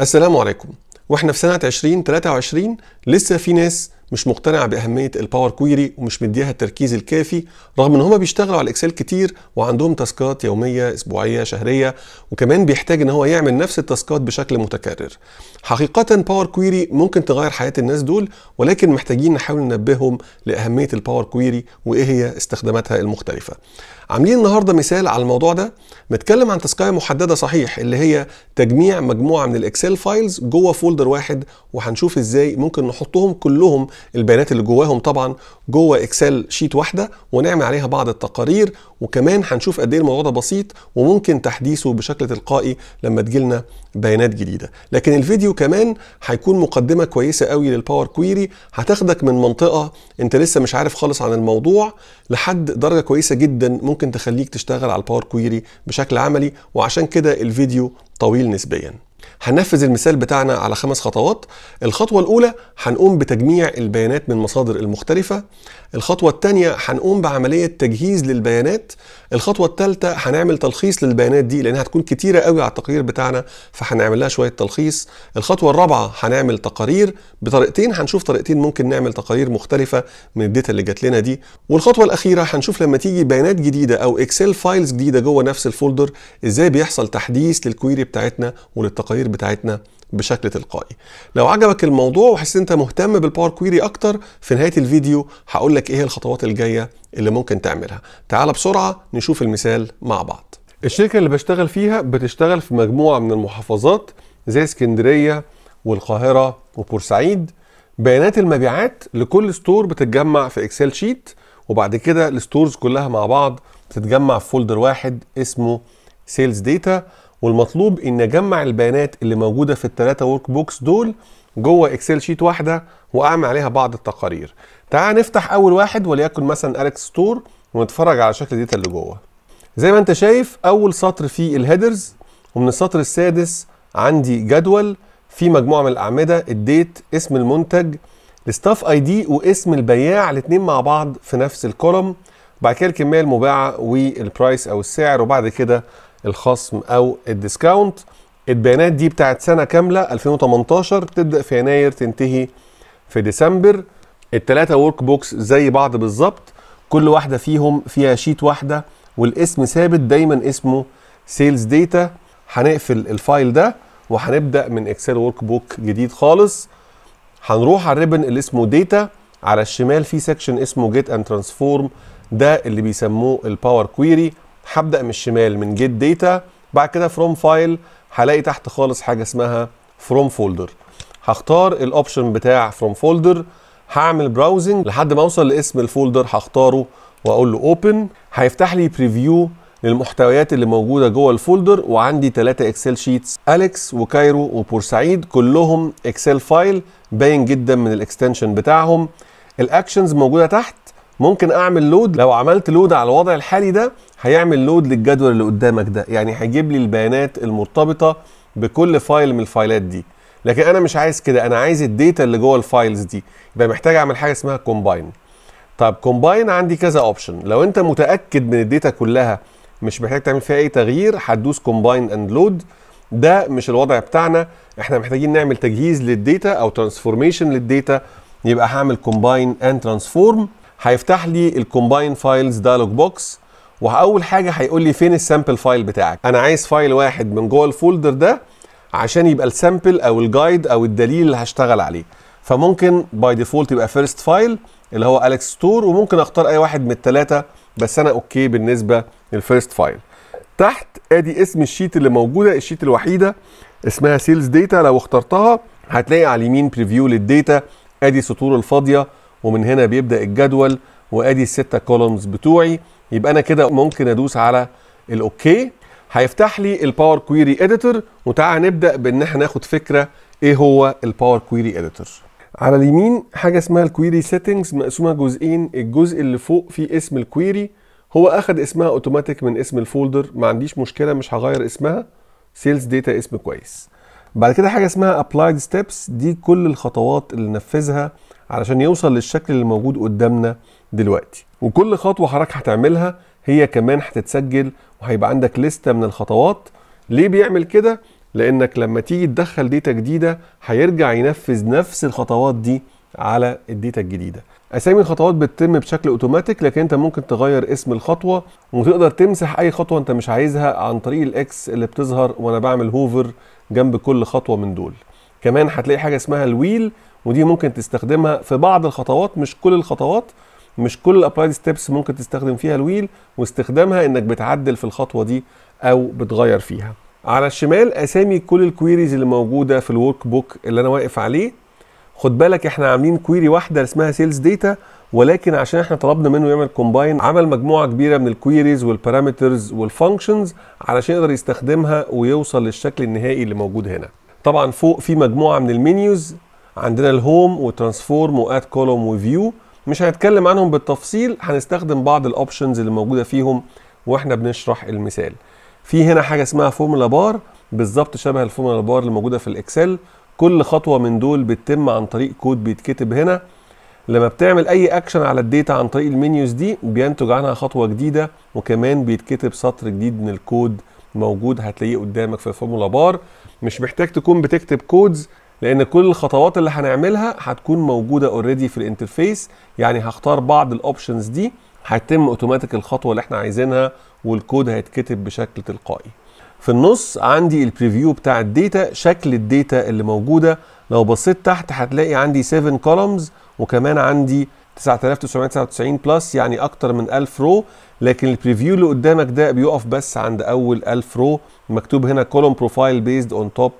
السلام عليكم واحنا في سنة 2023 لسه في ناس مش مقتنع باهميه الباور كويري ومش مديها التركيز الكافي رغم ان هما بيشتغلوا على الاكسل كتير وعندهم تاسكات يوميه اسبوعيه شهريه وكمان بيحتاج ان هو يعمل نفس التاسكات بشكل متكرر حقيقه باور كويري ممكن تغير حياه الناس دول ولكن محتاجين نحاول ننبههم لاهميه الباور كويري وايه هي استخداماتها المختلفه عاملين النهارده مثال على الموضوع ده متكلم عن تسقية محدده صحيح اللي هي تجميع مجموعه من الاكسل فايلز جوه فولدر واحد وهنشوف ازاي ممكن نحطهم كلهم البيانات اللي جواهم طبعا جوه اكسل شيت واحده ونعمل عليها بعض التقارير وكمان هنشوف قد ايه الموضوع ده بسيط وممكن تحديثه بشكل تلقائي لما تجيلنا بيانات جديده لكن الفيديو كمان هيكون مقدمه كويسه قوي للباور كويري هتاخدك من منطقه انت لسه مش عارف خالص عن الموضوع لحد درجه كويسه جدا ممكن تخليك تشتغل على الباور كويري بشكل عملي وعشان كده الفيديو طويل نسبيا هننفذ المثال بتاعنا على خمس خطوات الخطوة الأولى هنقوم بتجميع البيانات من مصادر المختلفة الخطوة الثانية هنقوم بعملية تجهيز للبيانات الخطوة الثالثة هنعمل تلخيص للبيانات دي لأنها هتكون كتيرة قوي على التقرير بتاعنا فهنعمل لها شوية تلخيص الخطوة الرابعة هنعمل تقارير بطريقتين هنشوف طريقتين ممكن نعمل تقارير مختلفة من الداتا اللي جات لنا دي والخطوة الأخيرة هنشوف لما تيجي بيانات جديدة أو إكسل فايلز جديدة جوه نفس الفولدر إزاي بيحصل تحديث للكويري بتاعتنا وللتقارير التقارير بتاعتنا بشكل تلقائي لو عجبك الموضوع وحسيت انت مهتم بالباور كويري اكتر في نهايه الفيديو هقول لك ايه الخطوات الجايه اللي ممكن تعملها تعال بسرعه نشوف المثال مع بعض الشركه اللي بشتغل فيها بتشتغل في مجموعه من المحافظات زي اسكندريه والقاهره وبورسعيد بيانات المبيعات لكل ستور بتتجمع في اكسل شيت وبعد كده الستورز كلها مع بعض بتتجمع في فولدر واحد اسمه سيلز ديتا والمطلوب اني اجمع البيانات اللي موجوده في الثلاثه ورك بوكس دول جوه اكسل شيت واحده واعمل عليها بعض التقارير تعال نفتح اول واحد وليكن مثلا اليكس ستور ونتفرج على شكل الداتا اللي جوه زي ما انت شايف اول سطر فيه الهيدرز ومن السطر السادس عندي جدول فيه مجموعه من الاعمده الديت اسم المنتج الستاف اي دي واسم البياع الاثنين مع بعض في نفس الكولوم وبعد كده الكميه المباعه والبرايس او السعر وبعد كده الخصم او الديسكاونت البيانات دي بتاعت سنه كامله 2018 بتبدا في يناير تنتهي في ديسمبر الثلاثه ورك بوكس زي بعض بالظبط كل واحده فيهم فيها شيت واحده والاسم ثابت دايما اسمه سيلز ديتا هنقفل الفايل ده وهنبدا من اكسل ورك بوك جديد خالص هنروح على الريبن اللي اسمه ديتا على الشمال في سيكشن اسمه جيت اند ترانسفورم ده اللي بيسموه الباور كويري هبدا من الشمال من جيت داتا بعد كده فروم فايل هلاقي تحت خالص حاجه اسمها فروم فولدر هختار الاوبشن بتاع فروم فولدر هعمل براوزنج لحد ما اوصل لاسم الفولدر هختاره واقول له اوبن هيفتح لي بريفيو للمحتويات اللي موجوده جوه الفولدر وعندي ثلاثة اكسل شيتس اليكس وكايرو وبورسعيد كلهم اكسل فايل باين جدا من الاكستنشن بتاعهم الاكشنز موجوده تحت ممكن اعمل لود لو عملت لود على الوضع الحالي ده هيعمل لود للجدول اللي قدامك ده يعني هيجيب لي البيانات المرتبطه بكل فايل من الفايلات دي لكن انا مش عايز كده انا عايز الداتا اللي جوه الفايلز دي يبقى محتاج اعمل حاجه اسمها كومباين طب كومباين عندي كذا اوبشن لو انت متاكد من الداتا كلها مش محتاج تعمل فيها اي تغيير هتدوس كومباين اند لود ده مش الوضع بتاعنا احنا محتاجين نعمل تجهيز للديتا او ترانسفورميشن للديتا يبقى هعمل كومباين اند ترانسفورم هيفتح لي الكومباين فايلز دايلوج بوكس واول حاجه هيقول لي فين السامبل فايل بتاعك انا عايز فايل واحد من جوه الفولدر ده عشان يبقى السامبل او الجايد او الدليل اللي هشتغل عليه فممكن باي ديفولت يبقى فيرست فايل اللي هو اليكس ستور وممكن اختار اي واحد من الثلاثه بس انا اوكي بالنسبه للفيرست فايل تحت ادي اسم الشيت اللي موجوده الشيت الوحيده اسمها سيلز ديتا لو اخترتها هتلاقي على اليمين بريفيو للديتا ادي سطور الفاضيه ومن هنا بيبدا الجدول وادي السته كولومز بتوعي يبقى انا كده ممكن ادوس على الاوكي هيفتح لي الباور كويري اديتور وتعالى نبدا بان احنا ناخد فكره ايه هو الباور كويري اديتور على اليمين حاجه اسمها الكويري سيتنجز مقسومه جزئين الجزء اللي فوق فيه اسم الكويري هو اخد اسمها اوتوماتيك من اسم الفولدر ما عنديش مشكله مش هغير اسمها سيلز داتا اسم كويس بعد كده حاجه اسمها ابلايد ستيبس دي كل الخطوات اللي نفذها علشان يوصل للشكل اللي موجود قدامنا دلوقتي وكل خطوه حضرتك هتعملها هي كمان هتتسجل وهيبقى عندك لسته من الخطوات ليه بيعمل كده لانك لما تيجي تدخل داتا جديده هيرجع ينفذ نفس الخطوات دي على الديتا الجديده اسامي الخطوات بتتم بشكل اوتوماتيك لكن انت ممكن تغير اسم الخطوه وتقدر تمسح اي خطوه انت مش عايزها عن طريق الاكس اللي بتظهر وانا بعمل هوفر جنب كل خطوه من دول كمان هتلاقي حاجه اسمها الويل ودي ممكن تستخدمها في بعض الخطوات مش كل الخطوات مش كل الابلايد ستيبس ممكن تستخدم فيها الويل واستخدامها انك بتعدل في الخطوه دي او بتغير فيها على الشمال اسامي كل الكويريز اللي موجوده في الورك بوك اللي انا واقف عليه خد بالك احنا عاملين كويري واحده اسمها سيلز داتا ولكن عشان احنا طلبنا منه يعمل كومباين عمل مجموعه كبيره من الكويريز والبارامترز والفانكشنز علشان يقدر يستخدمها ويوصل للشكل النهائي اللي موجود هنا طبعا فوق في مجموعه من المنيوز عندنا الهوم وترانسفورم واد كولوم وفيو مش هنتكلم عنهم بالتفصيل هنستخدم بعض الاوبشنز اللي موجوده فيهم واحنا بنشرح المثال في هنا حاجه اسمها فورمولا بار بالظبط شبه الفورمولا بار اللي موجوده في الاكسل كل خطوه من دول بتتم عن طريق كود بيتكتب هنا لما بتعمل اي اكشن على الداتا عن طريق المنيوز دي بينتج عنها خطوه جديده وكمان بيتكتب سطر جديد من الكود موجود هتلاقيه قدامك في الفورمولا بار مش محتاج تكون بتكتب كودز لان كل الخطوات اللي هنعملها هتكون موجوده اوريدي في الانترفيس يعني هختار بعض الاوبشنز دي هيتم اوتوماتيك الخطوه اللي احنا عايزينها والكود هيتكتب بشكل تلقائي في النص عندي البريفيو بتاع الداتا شكل الداتا اللي موجوده لو بصيت تحت هتلاقي عندي 7 كولومز وكمان عندي 9999 بلس يعني اكتر من 1000 رو لكن البريفيو اللي قدامك ده بيقف بس عند اول 1000 رو مكتوب هنا كولوم بروفايل بيزد اون توب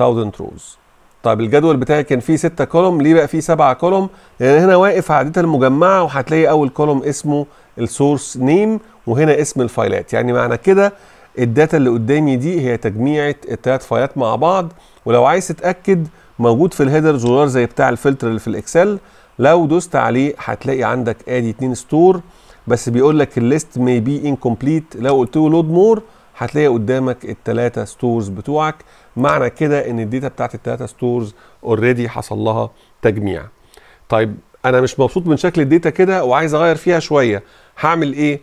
1000 روز طيب الجدول بتاعي كان فيه 6 كولوم ليه بقى فيه 7 كولوم لان يعني هنا واقف على الداتا المجمعه وهتلاقي اول كولوم اسمه السورس نيم وهنا اسم الفايلات يعني معنى كده الداتا اللي قدامي دي هي تجميعة التلات فايلات مع بعض ولو عايز تتأكد موجود في الهيدر زرار زي بتاع الفلتر اللي في الاكسل لو دوست عليه هتلاقي عندك ادي اتنين ستور بس بيقول لك الليست مي بي انكمبليت لو قلت له لود مور هتلاقي قدامك التلاتة ستورز بتوعك معنى كده ان الداتا بتاعت التلاتة ستورز اوريدي حصل لها تجميع طيب انا مش مبسوط من شكل الداتا كده وعايز اغير فيها شويه هعمل ايه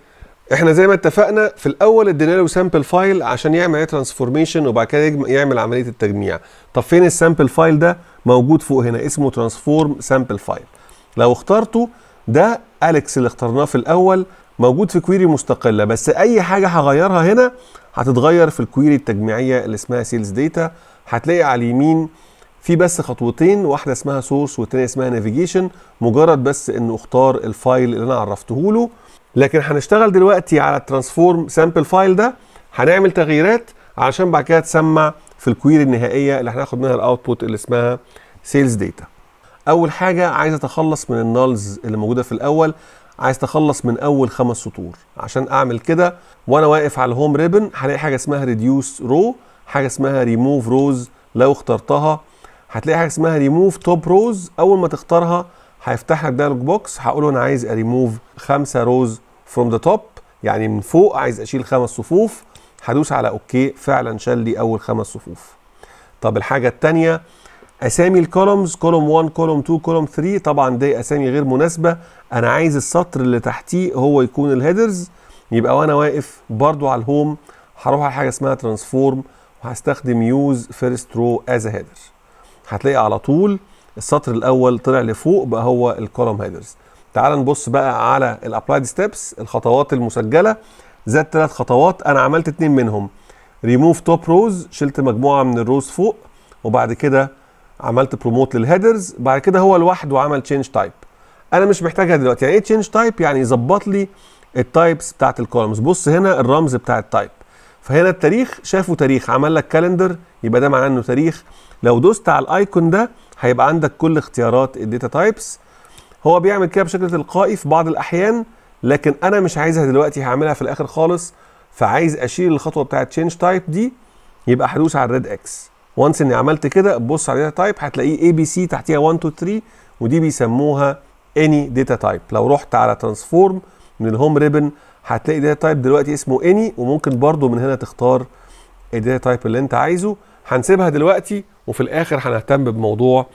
احنا زي ما اتفقنا في الاول ادينا له سامبل فايل عشان يعمل عليه ترانسفورميشن وبعد كده يعمل عمليه التجميع طب فين السامبل فايل ده موجود فوق هنا اسمه ترانسفورم سامبل فايل لو اخترته ده اليكس اللي اخترناه في الاول موجود في كويري مستقله بس اي حاجه هغيرها هنا هتتغير في الكويري التجميعيه اللي اسمها سيلز داتا هتلاقي على اليمين في بس خطوتين واحده اسمها سورس والتانيه اسمها نافيجيشن مجرد بس انه اختار الفايل اللي انا عرفته له لكن هنشتغل دلوقتي على الترانسفورم سامبل فايل ده هنعمل تغييرات علشان بعد كده تسمع في الكويري النهائيه اللي هناخد منها الاوتبوت اللي اسمها سيلز داتا اول حاجه عايز اتخلص من النالز اللي موجوده في الاول عايز اتخلص من اول خمس سطور عشان اعمل كده وانا واقف على الهوم ريبن هلاقي حاجه اسمها ريديوس رو حاجه اسمها ريموف روز لو اخترتها هتلاقي حاجه اسمها ريموف توب روز اول ما تختارها هيفتح لك دايلوج بوكس هقول له انا عايز اريموف خمسه روز فروم ذا توب يعني من فوق عايز اشيل خمس صفوف هدوس على اوكي فعلا شال لي اول خمس صفوف طب الحاجه الثانيه اسامي الكولومز كولوم 1 كولوم 2 كولوم 3 طبعا دي اسامي غير مناسبه انا عايز السطر اللي تحتيه هو يكون الهيدرز يبقى وانا واقف برضو على الهوم هروح على حاجه اسمها ترانسفورم وهستخدم يوز فيرست رو از هيدر هتلاقي على طول السطر الاول طلع لفوق بقى هو الكولوم هيدرز تعال نبص بقى على الابلايد ستيبس الخطوات المسجله ذات ثلاث خطوات انا عملت اتنين منهم ريموف توب روز شلت مجموعه من الروز فوق وبعد كده عملت بروموت للهيدرز بعد كده هو لوحده عمل تشينج تايب انا مش محتاجها دلوقتي يعني ايه تشينج تايب يعني يظبط لي التايبس بتاعت الكولمز بص هنا الرمز بتاع التايب فهنا التاريخ شافوا تاريخ عمل لك كالندر يبقى ده معناه انه تاريخ لو دوست على الايكون ده هيبقى عندك كل اختيارات الداتا تايبس هو بيعمل كده بشكل تلقائي في بعض الاحيان لكن انا مش عايزها دلوقتي هعملها في الاخر خالص فعايز اشيل الخطوه بتاعه تشينج تايب دي يبقى هدوس على الريد اكس وانس اني عملت كده بص على الديتا تايب هتلاقيه اي بي سي تحتيها 1 2 3 ودي بيسموها اني داتا تايب لو رحت على ترانسفورم من الهوم ريبن هتلاقي داتا تايب دلوقتي اسمه اني وممكن برضو من هنا تختار الداتا تايب اللي انت عايزه هنسيبها دلوقتي وفي الاخر هنهتم بموضوع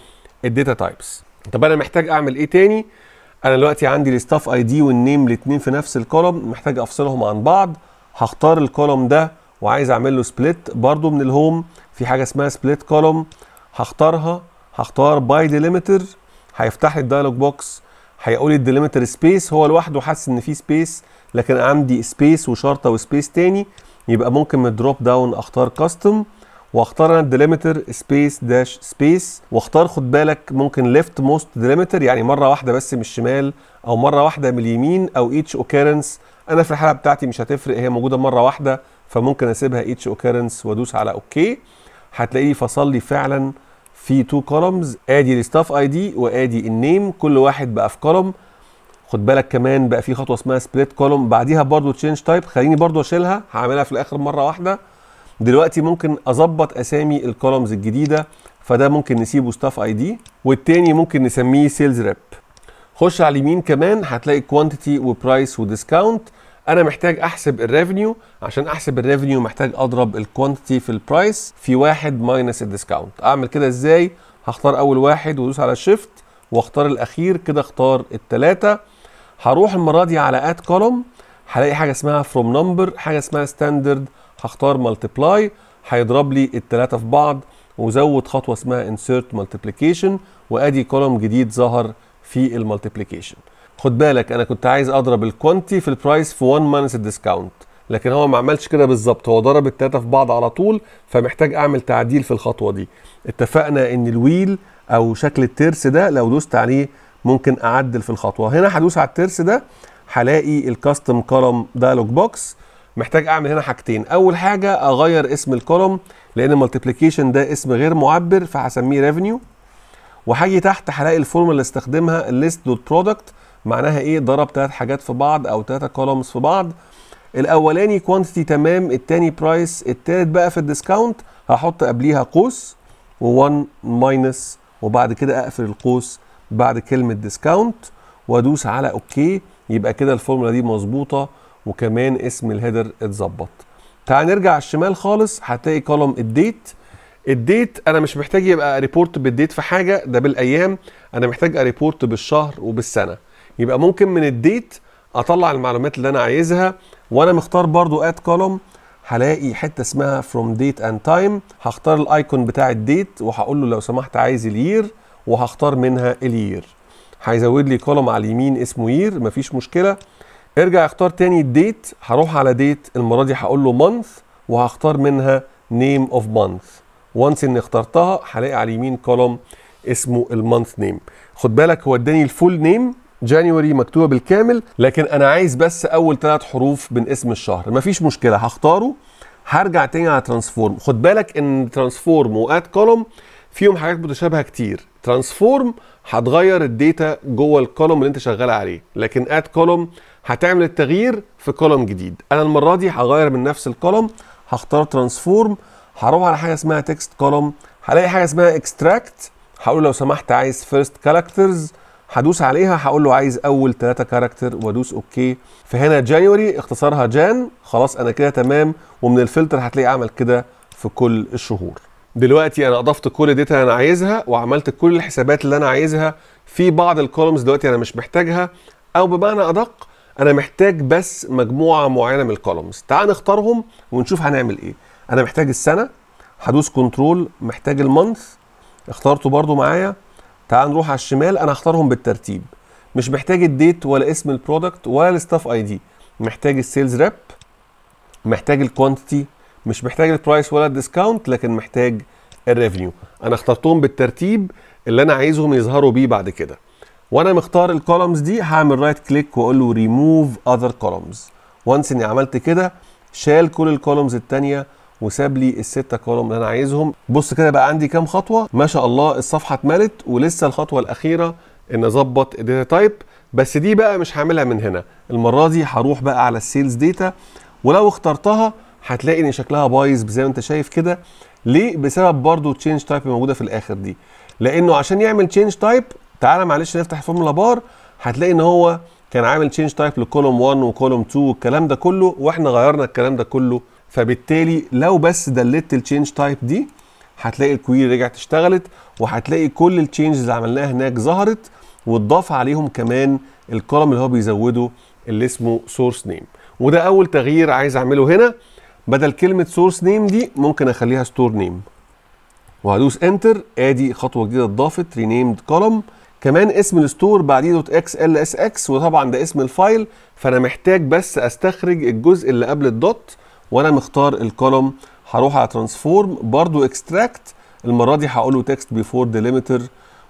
الداتا تايبس طب انا محتاج اعمل ايه تاني انا دلوقتي عندي الستاف اي دي والنيم الاثنين في نفس الكولوم محتاج افصلهم عن بعض هختار الكولوم ده وعايز اعمل له سبليت برضو من الهوم في حاجه اسمها سبليت كولوم هختارها هختار باي ديليمتر هيفتح لي الدايلوج بوكس هيقول لي الديليمتر سبيس هو لوحده حاسس ان في سبيس لكن عندي سبيس وشرطه وسبيس تاني يبقى ممكن من الدروب داون اختار كاستم واختار انا الديليمتر سبيس داش سبيس واختار خد بالك ممكن ليفت موست ديليمتر يعني مره واحده بس من الشمال او مره واحده من اليمين او ايتش اوكيرنس انا في الحاله بتاعتي مش هتفرق هي موجوده مره واحده فممكن اسيبها ايتش اوكيرنس وادوس على اوكي هتلاقيه فصل لي فعلا في تو كولومز ادي الستاف اي دي وادي النيم كل واحد بقى في كولوم خد بالك كمان بقى في خطوه اسمها سبليت كولوم بعديها برضو تشينج تايب خليني برضو اشيلها هعملها في الاخر مره واحده دلوقتي ممكن اظبط اسامي الكولمز الجديده فده ممكن نسيبه ستاف اي دي والتاني ممكن نسميه سيلز ريب خش على اليمين كمان هتلاقي كوانتيتي وبرايس وديسكاونت انا محتاج احسب الريفينيو عشان احسب الريفينيو محتاج اضرب الكوانتيتي في البرايس في واحد ماينس الديسكاونت اعمل كده ازاي هختار اول واحد وادوس على شيفت واختار الاخير كده اختار الثلاثه هروح المره دي على اد كولوم هلاقي حاجه اسمها فروم نمبر حاجه اسمها ستاندرد هختار ملتبلاي هيضرب لي الثلاثه في بعض وزود خطوه اسمها انسيرت ملتبليكيشن وادي كولوم جديد ظهر في الملتبليكيشن خد بالك انا كنت عايز اضرب الكوانتي في البرايس في 1 ماينس الديسكاونت لكن هو ما عملش كده بالظبط هو ضرب التلاته في بعض على طول فمحتاج اعمل تعديل في الخطوه دي اتفقنا ان الويل او شكل الترس ده لو دوست عليه ممكن اعدل في الخطوه هنا هدوس على الترس ده هلاقي الكاستم كولوم دايلوج بوكس محتاج اعمل هنا حاجتين اول حاجه اغير اسم الكولوم لان المالتيبليكيشن ده اسم غير معبر فهسميه ريفنيو وهاجي تحت هلاقي الفورمولا اللي استخدمها الليست دوت برودكت معناها ايه ضرب ثلاث حاجات في بعض او ثلاثه كولومز في بعض الاولاني كوانتيتي تمام التاني برايس التالت بقى في الديسكاونت هحط قبليها قوس و1 ماينس وبعد كده اقفل القوس بعد كلمه ديسكاونت وادوس على اوكي يبقى كده الفورمولا دي مظبوطه وكمان اسم الهيدر اتظبط تعال نرجع على الشمال خالص هتلاقي كولوم الديت الديت انا مش محتاج يبقى ريبورت بالديت في حاجه ده بالايام انا محتاج ريبورت بالشهر وبالسنه يبقى ممكن من الديت اطلع المعلومات اللي انا عايزها وانا مختار برضو اد كولوم هلاقي حته اسمها فروم ديت اند تايم هختار الايكون بتاع الديت وهقول له لو سمحت عايز الير وهختار منها الير هيزود لي كولوم على اليمين اسمه يير مفيش مشكله ارجع اختار تاني الديت هروح على ديت المره دي هقول له مانث وهختار منها نيم اوف مانث وانس اني اخترتها هلاقي على اليمين كولوم اسمه المانث نيم خد بالك هو اداني الفول نيم جانيوري مكتوبه بالكامل لكن انا عايز بس اول ثلاث حروف من اسم الشهر مفيش مشكله هختاره هرجع تاني على ترانسفورم خد بالك ان ترانسفورم واد كولوم فيهم حاجات متشابهه كتير ترانسفورم هتغير الداتا جوه الكولوم اللي انت شغال عليه لكن اد كولوم هتعمل التغيير في كولوم جديد انا المره دي هغير من نفس الكولوم هختار ترانسفورم هروح على حاجه اسمها تكست كولوم هلاقي حاجه اسمها اكستراكت هقول لو سمحت عايز فيرست كاركترز هدوس عليها هقول له عايز اول ثلاثة كاركتر وادوس اوكي فهنا جانيوري اختصارها جان خلاص انا كده تمام ومن الفلتر هتلاقي اعمل كده في كل الشهور دلوقتي انا اضفت كل الداتا اللي انا عايزها وعملت كل الحسابات اللي انا عايزها في بعض الكولومز دلوقتي انا مش محتاجها او بمعنى ادق انا محتاج بس مجموعه معينه من الكولومز تعال نختارهم ونشوف هنعمل ايه انا محتاج السنه هدوس كنترول محتاج المنث اخترته برده معايا تعال نروح على الشمال انا هختارهم بالترتيب مش محتاج الديت ولا اسم البرودكت ولا الستاف اي دي محتاج السيلز ريب محتاج الكوانتيتي مش محتاج البرايس ولا الديسكاونت لكن محتاج الريفنيو انا اخترتهم بالترتيب اللي انا عايزهم يظهروا بيه بعد كده وانا مختار الكولومز دي هعمل رايت كليك واقول له ريموف اذر كولومز وانس اني عملت كده شال كل الكولومز الثانيه وساب لي الستة كولوم اللي انا عايزهم بص كده بقى عندي كام خطوه ما شاء الله الصفحه اتملت ولسه الخطوه الاخيره ان اظبط الداتا تايب بس دي بقى مش هعملها من هنا المره دي هروح بقى على السيلز داتا ولو اخترتها هتلاقي ان شكلها بايظ زي ما انت شايف كده ليه بسبب برضو تشينج تايب موجوده في الاخر دي لانه عشان يعمل تشينج تايب تعالى معلش نفتح فورمولا بار هتلاقي ان هو كان عامل تشينج تايب لكولوم 1 وكولوم 2 والكلام ده كله واحنا غيرنا الكلام ده كله فبالتالي لو بس دلت التشينج تايب دي هتلاقي الكويري رجعت اشتغلت وهتلاقي كل التشينجز اللي عملناها هناك ظهرت واتضاف عليهم كمان الكولوم اللي هو بيزوده اللي اسمه سورس نيم وده اول تغيير عايز اعمله هنا بدل كلمه سورس نيم دي ممكن اخليها ستور نيم وهدوس انتر ادي خطوه جديده اتضافت رينيمد كولوم كمان اسم الستور بعديه دوت اكس ال اس اكس وطبعا ده اسم الفايل فانا محتاج بس استخرج الجزء اللي قبل الدوت وانا مختار الكولوم هروح على ترانسفورم برضو اكستراكت المره دي هقول له تكست بيفور ديليمتر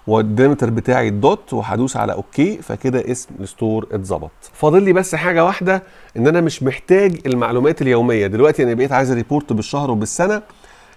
والديليمتر بتاعي الدوت وهدوس على اوكي فكده اسم الستور اتظبط فاضل لي بس حاجه واحده ان انا مش محتاج المعلومات اليوميه دلوقتي انا بقيت عايز ريبورت بالشهر وبالسنه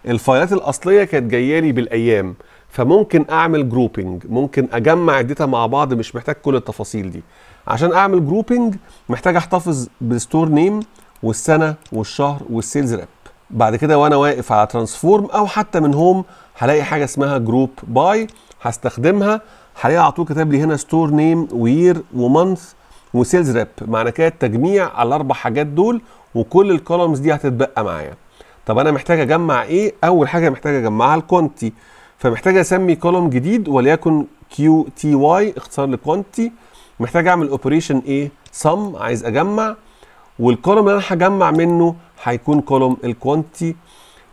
الفايلات الاصليه كانت جايه لي بالايام فممكن اعمل جروبنج ممكن اجمع الداتا مع بعض مش محتاج كل التفاصيل دي عشان اعمل جروبنج محتاج احتفظ بالستور نيم والسنه والشهر والسيلز ريب بعد كده وانا واقف على ترانسفورم او حتى من هوم هلاقي حاجه اسمها جروب باي هستخدمها هلاقي على طول كاتب لي هنا ستور نيم وير ومانث وسيلز ريب معنى كده التجميع على الاربع حاجات دول وكل الكولومز دي هتتبقى معايا طب انا محتاج اجمع ايه اول حاجه محتاج اجمعها الكونتي فمحتاج اسمي كولوم جديد وليكن كيو تي واي اختصار لكوانتي محتاج اعمل اوبريشن ايه سم عايز اجمع والكولوم اللي انا هجمع منه هيكون كولوم الكوانتي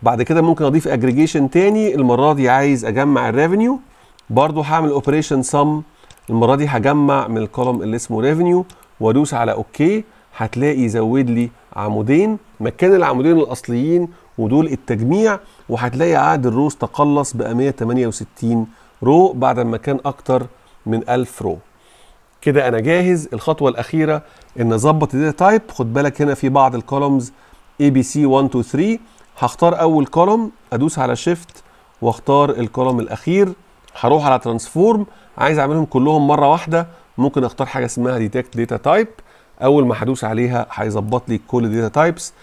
بعد كده ممكن اضيف اجريجيشن تاني المره دي عايز اجمع الريفينيو برضو هعمل اوبريشن سم المره دي هجمع من الكولوم اللي اسمه ريفينيو وادوس على اوكي هتلاقي زود لي عمودين مكان العمودين الاصليين ودول التجميع وهتلاقي عقد الروز تقلص بقى 168 رو بعد ما كان اكتر من 1000 رو كده انا جاهز الخطوه الاخيره ان اظبط الداتا تايب خد بالك هنا في بعض الكولومز اي بي سي 1 2 3 هختار اول كولوم ادوس على شيفت واختار الكولوم الاخير هروح على ترانسفورم عايز اعملهم كلهم مره واحده ممكن اختار حاجه اسمها ديتكت داتا تايب اول ما هدوس عليها هيظبط لي كل الداتا تايبس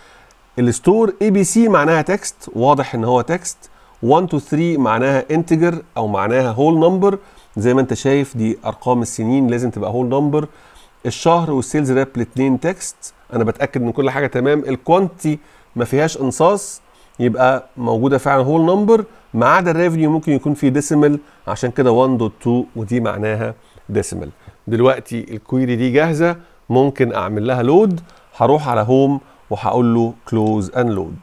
الستور اي بي سي معناها تكست واضح ان هو تكست 1 2 3 معناها انتجر او معناها هول نمبر زي ما انت شايف دي ارقام السنين لازم تبقى هول نمبر الشهر والسيلز راب الاثنين تكست انا بتاكد ان كل حاجه تمام الكوانتي ما فيهاش انصاص يبقى موجوده فعلا هول نمبر ما عدا الريفنيو ممكن يكون فيه ديسيمال عشان كده 1.2 ودي معناها ديسيمال دلوقتي الكويري دي جاهزه ممكن اعمل لها لود هروح على هوم وهقول له كلوز لود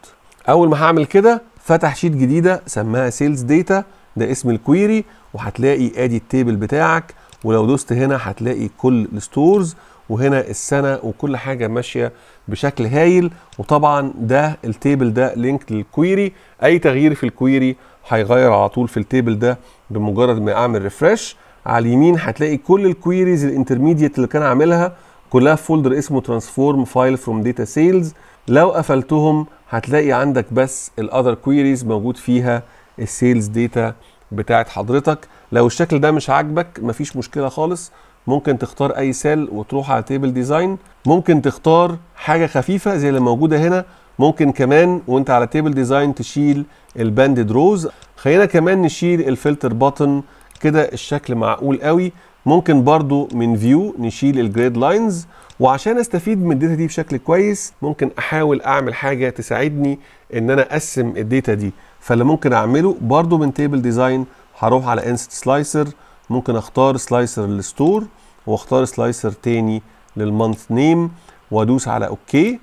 اول ما هعمل كده فتح شيت جديده سماها سيلز داتا ده اسم الكويري وهتلاقي ادي التيبل بتاعك ولو دوست هنا هتلاقي كل الستورز وهنا السنه وكل حاجه ماشيه بشكل هايل وطبعا ده التيبل ده لينك للكويري اي تغيير في الكويري هيغير على طول في التيبل ده بمجرد ما اعمل ريفرش على اليمين هتلاقي كل الكويريز الانترميديت اللي كان عاملها كلها في فولدر اسمه ترانسفورم فايل فروم داتا سيلز لو قفلتهم هتلاقي عندك بس الاذر كويريز موجود فيها السيلز داتا بتاعت حضرتك لو الشكل ده مش عاجبك مفيش مشكله خالص ممكن تختار اي سيل وتروح على تيبل ديزاين ممكن تختار حاجه خفيفه زي اللي موجوده هنا ممكن كمان وانت على تيبل ديزاين تشيل الباندد روز خلينا كمان نشيل الفلتر باتن كده الشكل معقول قوي ممكن برضو من فيو نشيل الجريد لاينز وعشان استفيد من الداتا دي بشكل كويس ممكن احاول اعمل حاجه تساعدني ان انا اقسم الداتا دي فاللي ممكن اعمله برضو من تيبل ديزاين هروح على انست سلايسر ممكن اختار سلايسر للستور واختار سلايسر تاني للمانث نيم وادوس على اوكي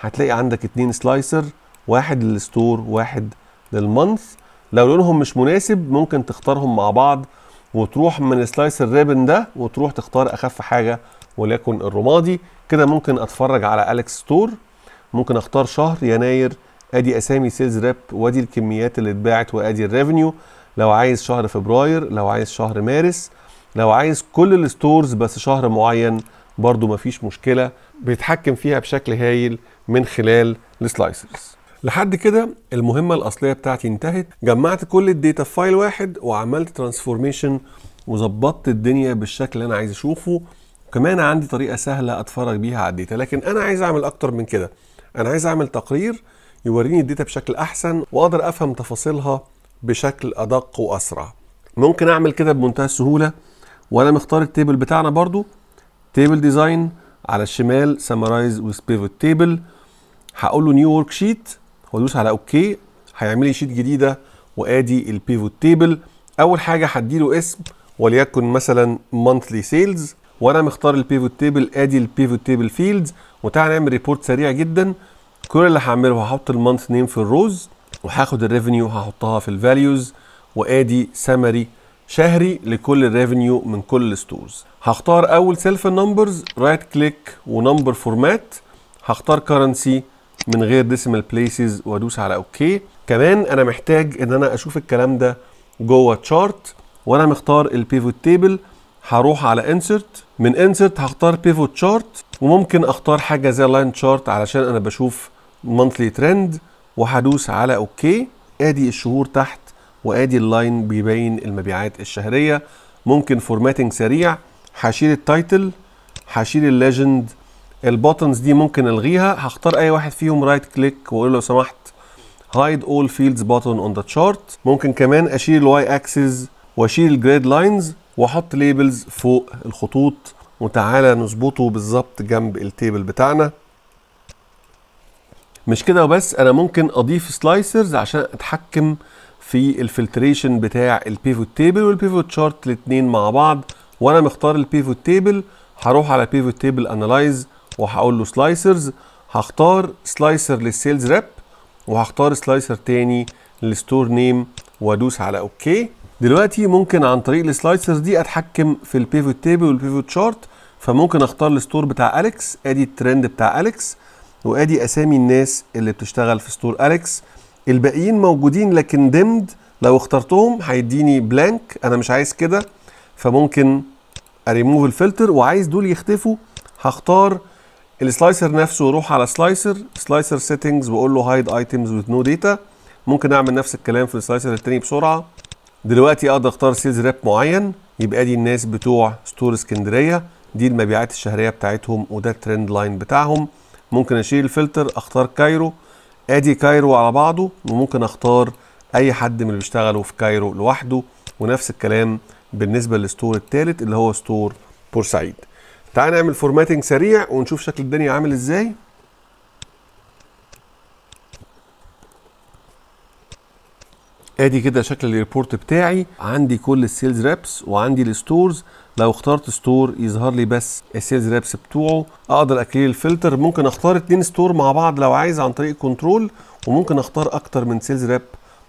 هتلاقي عندك اتنين سلايسر واحد للستور واحد للمانث لو لونهم مش مناسب ممكن تختارهم مع بعض وتروح من سلايس الريبن ده وتروح تختار اخف حاجه وليكن الرمادي كده ممكن اتفرج على اليكس ستور ممكن اختار شهر يناير ادي اسامي سيلز ريب وادي الكميات اللي اتباعت وادي الريفينيو لو عايز شهر فبراير لو عايز شهر مارس لو عايز كل الستورز بس شهر معين برضو مفيش مشكله بيتحكم فيها بشكل هايل من خلال السلايسرز لحد كده المهمه الاصليه بتاعتي انتهت جمعت كل الداتا في فايل واحد وعملت ترانسفورميشن وظبطت الدنيا بالشكل اللي انا عايز اشوفه كمان عندي طريقه سهله اتفرج بيها على الداتا لكن انا عايز اعمل اكتر من كده انا عايز اعمل تقرير يوريني الداتا بشكل احسن واقدر افهم تفاصيلها بشكل ادق واسرع ممكن اعمل كده بمنتهى السهوله وانا مختار التيبل بتاعنا برضو تيبل ديزاين على الشمال سمرايز وسبيفوت تيبل هقول له نيو ورك شيت وادوس على اوكي هيعمل لي شيت جديده وادي البيفوت تيبل اول حاجه هديله اسم وليكن مثلا مانثلي سيلز وانا مختار البيفوت تيبل ادي البيفوت تيبل فيلدز وتعالى نعمل ريبورت سريع جدا كل اللي هعمله هحط المانث نيم في الروز وهاخد الريفينيو هحطها في الفاليوز وادي سمري شهري لكل الريفينيو من كل الستورز هختار اول سيلف نمبرز رايت كليك ونمبر فورمات هختار كرنسي من غير ديسيمال بليسز وادوس على اوكي كمان انا محتاج ان انا اشوف الكلام ده جوه تشارت وانا مختار البيفوت تيبل هروح على انسرت من انسرت هختار بيفوت تشارت وممكن اختار حاجه زي لاين تشارت علشان انا بشوف مونثلي ترند وهدوس على اوكي ادي الشهور تحت وادي اللاين بيبين المبيعات الشهريه ممكن فورماتنج سريع هشيل التايتل هشيل الليجند الباتنز دي ممكن الغيها هختار اي واحد فيهم رايت كليك واقول له لو سمحت هايد اول فيلدز باتون اون ذا تشارت ممكن كمان اشيل الواي اكسس واشيل الجريد لاينز واحط ليبلز فوق الخطوط وتعالى نظبطه بالظبط جنب التيبل بتاعنا مش كده وبس انا ممكن اضيف سلايسرز عشان اتحكم في الفلتريشن بتاع البيفوت تيبل والبيفوت شارت الاثنين مع بعض وانا مختار البيفوت تيبل هروح على بيفوت تيبل انالايز وهقول له سلايسرز هختار سلايسر للسيلز ريب وهختار سلايسر تاني للستور نيم وادوس على اوكي دلوقتي ممكن عن طريق السلايسرز دي اتحكم في البيفوت تيبل والبيفوت شارت فممكن اختار الستور بتاع اليكس ادي الترند بتاع اليكس وادي اسامي الناس اللي بتشتغل في ستور اليكس الباقيين موجودين لكن دمد لو اخترتهم هيديني بلانك انا مش عايز كده فممكن اريموف الفلتر وعايز دول يختفوا هختار السلايسر نفسه روح على سلايسر سلايسر سيتنجز واقول له هايد ايتمز وذ نو داتا ممكن اعمل نفس الكلام في السلايسر التاني بسرعه دلوقتي اقدر اختار سيلز ريب معين يبقى دي الناس بتوع ستور اسكندريه دي المبيعات الشهريه بتاعتهم وده الترند لاين بتاعهم ممكن اشيل الفلتر اختار كايرو ادي كايرو على بعضه وممكن اختار اي حد من اللي بيشتغلوا في كايرو لوحده ونفس الكلام بالنسبه للستور الثالث اللي هو ستور بورسعيد تعال نعمل فورماتنج سريع ونشوف شكل الدنيا عامل ازاي ادي كده شكل الريبورت بتاعي عندي كل السيلز ريبس وعندي الستورز لو اخترت ستور يظهر لي بس السيلز ريبس بتوعه اقدر اكليل الفلتر ممكن اختار اتنين ستور مع بعض لو عايز عن طريق كنترول وممكن اختار اكتر من سيلز ريب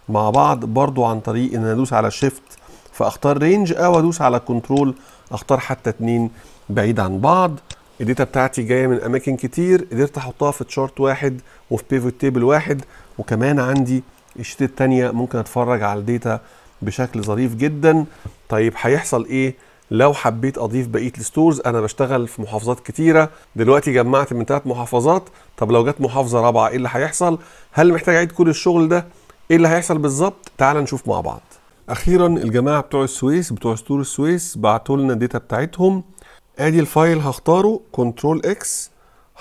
مع بعض برضو عن طريق ان ادوس على شيفت فاختار رينج او ادوس على كنترول اختار حتى اتنين بعيد عن بعض الداتا بتاعتي جايه من اماكن كتير قدرت احطها في تشارت واحد وفي بيفوت تيبل واحد وكمان عندي الشيت الثانيه ممكن اتفرج على الداتا بشكل ظريف جدا طيب هيحصل ايه لو حبيت اضيف بقيه الستورز انا بشتغل في محافظات كتيره دلوقتي جمعت من ثلاث محافظات طب لو جت محافظه رابعه ايه اللي هيحصل هل محتاج اعيد كل الشغل ده ايه اللي هيحصل بالظبط تعال نشوف مع بعض اخيرا الجماعه بتوع السويس بتوع ستور السويس بعتوا لنا الداتا بتاعتهم ادي الفايل هختاره كنترول اكس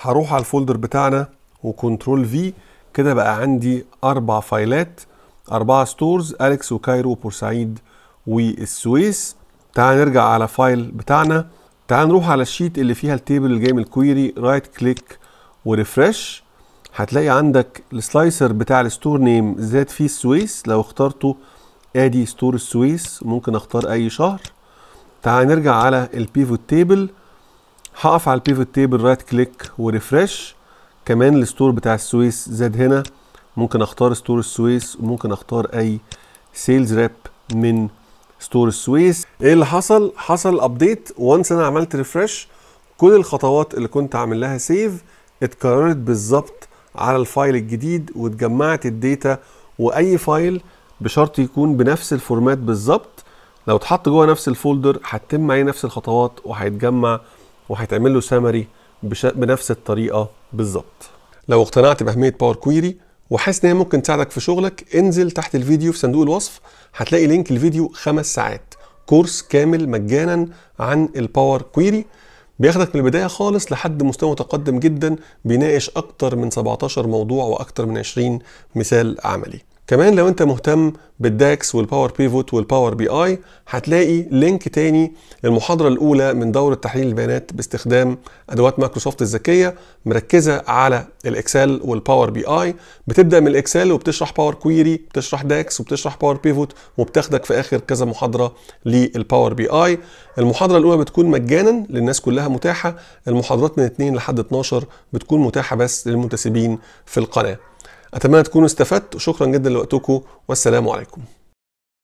هروح على الفولدر بتاعنا وكنترول في كده بقى عندي اربع فايلات اربعه ستورز اليكس وكايرو وبورسعيد والسويس تعال نرجع على فايل بتاعنا تعال نروح على الشيت اللي فيها التيبل من الكويري رايت كليك وريفرش هتلاقي عندك السلايسر بتاع الستور نيم زاد فيه السويس لو اخترته ادي ستور السويس ممكن اختار اي شهر تعال نرجع على البيفوت تيبل هقف على البيفوت تيبل رايت كليك وريفرش كمان الستور بتاع السويس زاد هنا ممكن اختار ستور السويس وممكن اختار اي سيلز راب من ستور السويس ايه اللي حصل حصل ابديت وانس انا عملت ريفرش كل الخطوات اللي كنت عامل لها سيف اتكررت بالظبط على الفايل الجديد واتجمعت الداتا واي فايل بشرط يكون بنفس الفورمات بالظبط لو اتحط جوه نفس الفولدر هتتم عليه نفس الخطوات وهيتجمع وهيتعمل له سمري بنفس الطريقه بالظبط لو اقتنعت باهميه باور كويري وحاسس ان هي ممكن تساعدك في شغلك انزل تحت الفيديو في صندوق الوصف هتلاقي لينك الفيديو خمس ساعات كورس كامل مجانا عن الباور كويري بياخدك من البداية خالص لحد مستوى متقدم جدا بيناقش أكتر من 17 موضوع وأكتر من 20 مثال عملي كمان لو انت مهتم بالداكس والباور بيفوت والباور بي اي هتلاقي لينك تاني للمحاضره الاولى من دوره تحليل البيانات باستخدام ادوات مايكروسوفت الذكيه مركزه على الاكسل والباور بي اي بتبدا من الاكسل وبتشرح باور كويري بتشرح داكس وبتشرح باور بيفوت وبتاخدك في اخر كذا محاضره للباور بي اي المحاضره الاولى بتكون مجانا للناس كلها متاحه المحاضرات من 2 لحد 12 بتكون متاحه بس للمنتسبين في القناه اتمنى تكونوا استفدت وشكرا جدا لوقتكم والسلام عليكم